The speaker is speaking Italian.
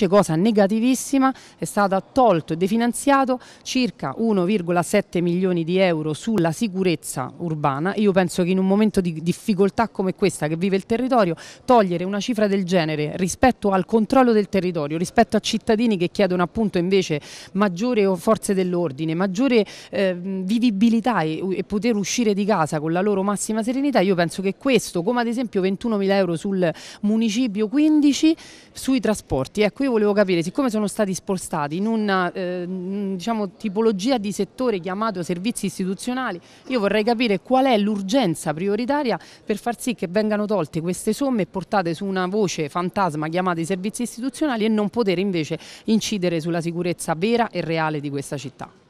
cioè cosa negativissima, è stato tolto e definanziato circa 1,7 milioni di euro sulla sicurezza urbana. Io penso che in un momento di difficoltà come questa che vive il territorio, togliere una cifra del genere rispetto al controllo del territorio, rispetto a cittadini che chiedono appunto invece maggiore forze dell'ordine, maggiore eh, vivibilità e, e poter uscire di casa con la loro massima serenità, io penso che questo, come ad esempio 21 mila euro sul municipio 15, sui trasporti, ecco io io volevo capire, siccome sono stati spostati in una eh, diciamo, tipologia di settore chiamato servizi istituzionali, io vorrei capire qual è l'urgenza prioritaria per far sì che vengano tolte queste somme e portate su una voce fantasma chiamata i servizi istituzionali e non poter invece incidere sulla sicurezza vera e reale di questa città.